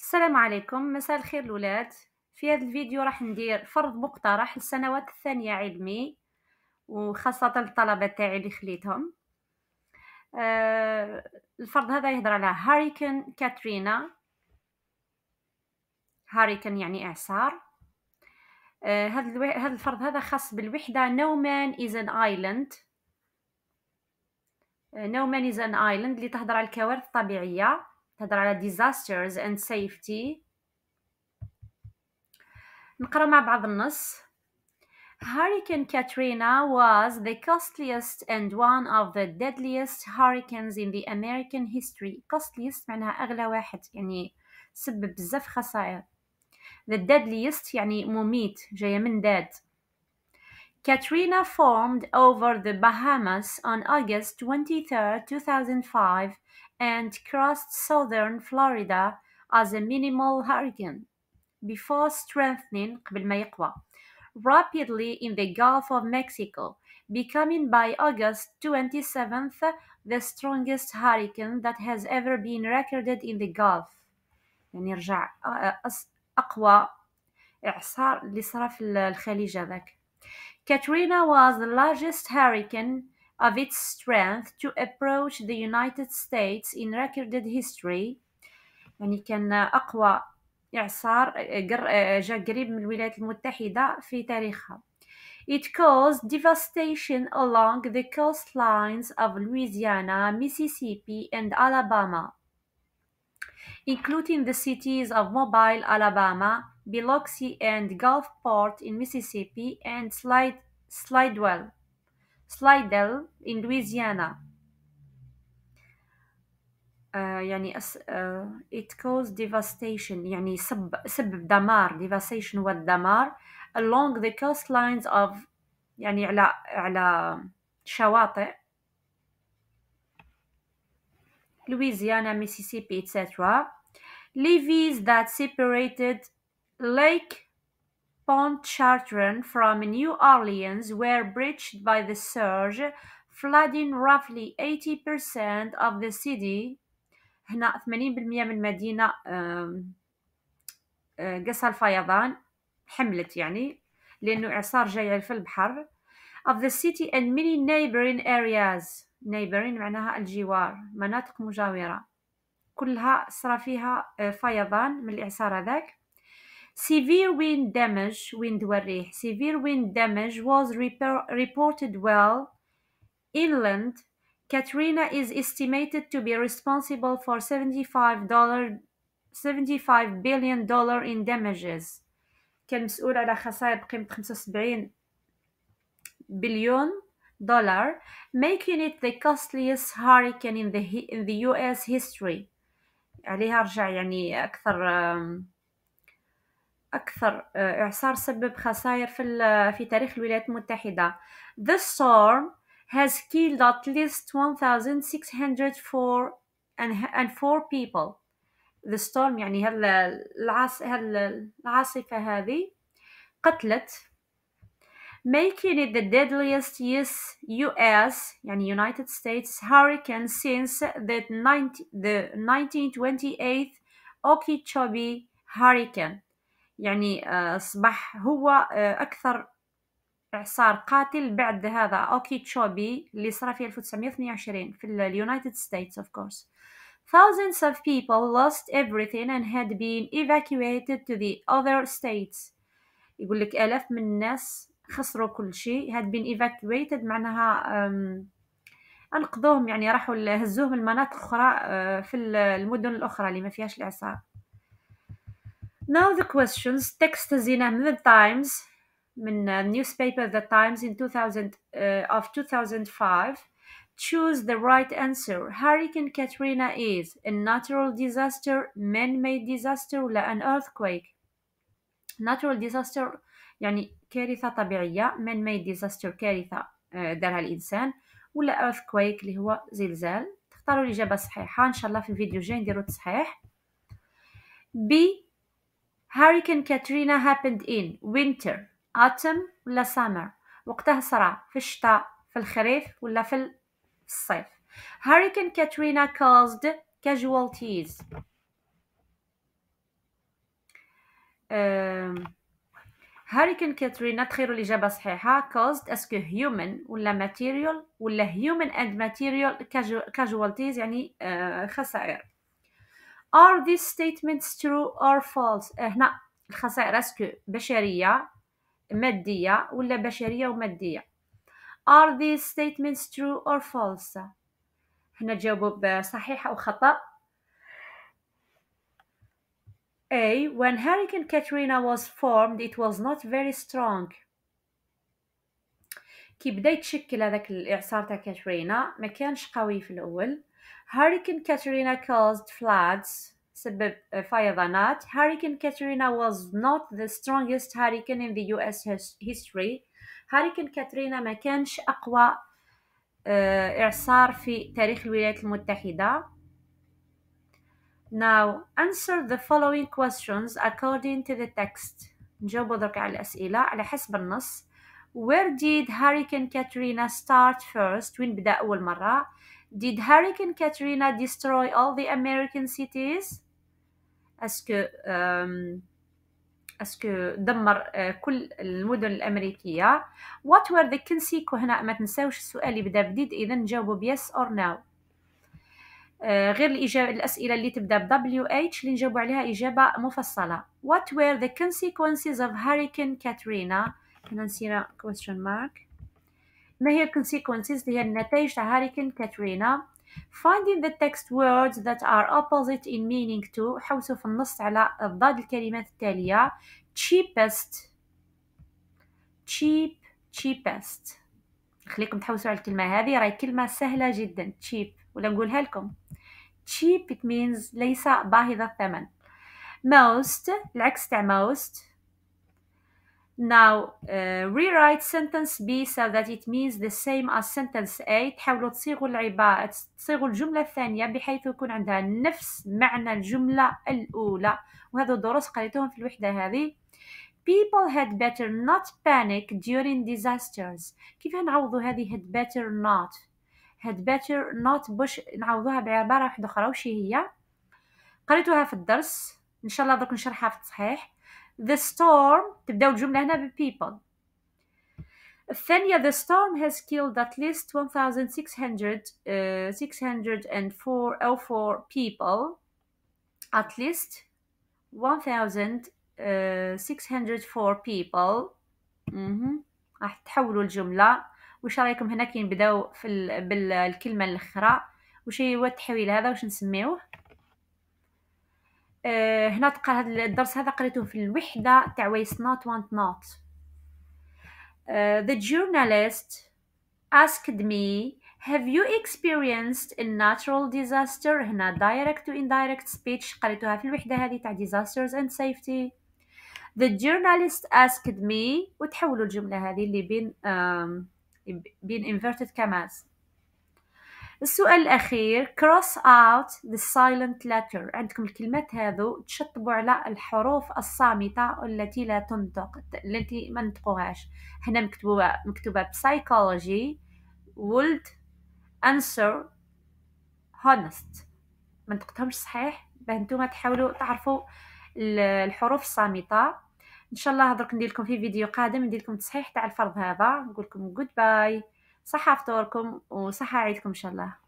السلام عليكم مساء الخير الاولاد في هذا الفيديو راح ندير فرض مقترح للسنوات الثانية علمي وخاصة الطلبة تاعي اللي خليتهم آه، الفرض هذا يهضر على هاريكن كاترينا هاريكن يعني اعصار آه، هذا هذا الفرض هذا خاص بالوحدة نومان از ان ايلاند نومان از ان ايلاند اللي تهضر على الكوارث الطبيعية تهضر على disasters and safety نقرا مع بعض النص Hurricane Katrina was the costliest and one of the deadliest hurricanes in the American history. costliest معناها أغلى واحد يعني سبب بزاف خسائر. The deadliest يعني مميت جاية من dead. Katrina formed over the Bahamas on August 23, 2005 and crossed southern Florida as a minimal hurricane before strengthening rapidly in the Gulf of Mexico, becoming by August 27th the strongest hurricane that has ever been recorded in the Gulf. يعني رجع أقوى إعصار اللي الخليج هذاك. Katrina was the largest hurricane of its strength to approach the United States in recorded history يعني كان أقوى إعصار جاء قريب من الولايات المتحدة في تاريخها It caused devastation along the coastlines of Louisiana, Mississippi, and Alabama, including the cities of Mobile, Alabama, Biloxi, and Gulfport in Mississippi, and Slide, Slidewell. سلايدل in Louisiana. Uh, يعني أس, uh, it caused devastation يعني سب, سبب دمار devastation والدمار along the coastlines of يعني على على شواطئ Louisiana, Mississippi, etc. Levees that separated Lake Pontchartrain from New Orleans were breached by the surge, flooding roughly 80% of the city. هنا 80% من المدينة قصها الفيضان حملت يعني لأنه إعصار جاي في البحر of the city and many neighboring areas neighboring معناها الجوار مناطق مجاورة كلها صرا فيها فيضان من الإعصار هذاك Severe wind damage, wind والريح, severe wind damage was repair, reported well inland. Katrina is estimated to be responsible for $75, $75 billion in damages. كان مسؤول على خسائر بقيمة 75 بليون دولار making it the costliest hurricane in the, in the US history. عليها رجع يعني أكثر um, أكثر إعصار سبب خسائر في, في تاريخ الولايات المتحدة The storm has killed at least 1604 and four people The storm يعني هال هال العاصفة هذه قتلت making it the deadliest yes, US يعني United States hurricane since the, 19, the 1928 Okeechobee hurricane يعني آه، أصبح هو آه، أكثر إعصار قاتل بعد هذا أوكي تشوبي اللي صار في 1922 في اليونايتد ستيتس أوف كورس Thousands of people lost everything and had been evacuated to the other states. يقول لك آلاف من الناس خسروا كل شيء had been evacuated معناها أنقذوهم يعني راحوا هزوهم المناطق أخرى آه، في المدن الأخرى اللي ما فيهاش الإعصار Now the questions text is in the times in من uh, newspaper The Times in 2000 uh, of 2005 choose the right answer Hurricane Katrina is a natural disaster man-made disaster or an earthquake natural disaster يعني كارثة طبيعية man-made disaster كارثة دارها الإنسان ولا earthquake اللي هو زلزال تختاروا الإجابة الصحيحة إن شاء الله في الفيديو جاي نديرو صحيح. B Hurricane Katrina happened in winter autumn ولا summer وقتها صرع في الشتاء في الخريف ولا في الصيف Hurricane Katrina caused casualties هاريكن كاترينا تخيروا الإجابة صحيحة caused اسكو human ولا material ولا human and material casualties يعني خسائر are these statements true or false هنا الخسائر اسكو بشريه ماديه ولا بشريه وماديه are these statements true or false هنا جاوبوا بصحيح او خطا A. When Hurricane Katrina was formed, it was not very strong. كي بدا يتشكل هذاك الاعصار تاع كاترينا ما كانش قوي في الاول Hurricane Katrina caused floods فيضانات uh, Hurricane Katrina was not the strongest hurricane in the US history Hurricane Katrina ما كانش أقوى إعصار في تاريخ الولايات المتحدة Now answer the following questions according to the text نجاوبوا درك على الأسئلة على حسب النص Where did Hurricane Katrina start first؟ وين بدأ أول مرة؟ Did Hurricane Katrina destroy all the American cities? Est-ce que um, est-ce que دمر uh, كل المدن الأمريكية؟ What were the consequences هنا ما تنساوش السؤال اللي بدا بديد إذا نجاوبه بيس or no. غير الإجابة الأسئلة اللي تبدا ب WH اللي نجاوبوا عليها إجابة مفصلة. What were the consequences of Hurricane Katrina؟ هنا نسينا question mark. ما هي consequences اللي هي النتائج تاع هاريكين كاترينا finding the text words that are opposite in meaning to حوسوا في النص على ضد الكلمات التالية cheapest cheap cheapest خليكم تحوسوا على الكلمة هذه راهي كلمة سهلة جدا cheap ولا نقولها لكم cheap it means ليس باهظ الثمن most العكس تاع most Now, uh, rewrite sentence B so that it means the same as sentence A. تحاولوا تصيغوا العبارة تصيغوا الجملة الثانية بحيث يكون عندها نفس معنى الجملة الأولى وهذا الدروس قريتهم في الوحدة هذه People had better not panic during disasters كيف نعوضوا هذه had better not had better not بش نعوضوها بعبارة واحدة أخرى وش هي قريتوها في الدرس إن شاء الله درك نشرحها في التصحيح the storm تبداو الجملة هنا ب people الثانية the storm has killed at least 1600 uh, 604 oh, four people at least 1604 people mm راح تحولوا الجملة وش رايكم هنا كي نبداو في بالكلمة الأخرى وش هو التحويل هذا وش نسميوه هنا تقرا هذا الدرس هذا قريته في الوحده تاع ويست نوت وانت نوت the journalist asked me have you experienced a natural disaster هنا direct to indirect speech قريتها في الوحده هذه تاع disasters and safety the journalist asked me وتحولوا الجمله هذه اللي بين um, بين inverted commas السؤال الأخير cross out the silent letter عندكم الكلمات هذو تشطبوا على الحروف الصامتة التي لا تنطق التي ما نطقوهاش هنا مكتوبة مكتوبة psychology would answer honest ما نطقتهمش صحيح باه نتوما تحاولوا تعرفوا الحروف الصامتة ان شاء الله درك ندير لكم في فيديو قادم ندير لكم تصحيح تاع الفرض هذا نقول لكم جود باي صحة فطوركم وصحة عيدكم إن شاء الله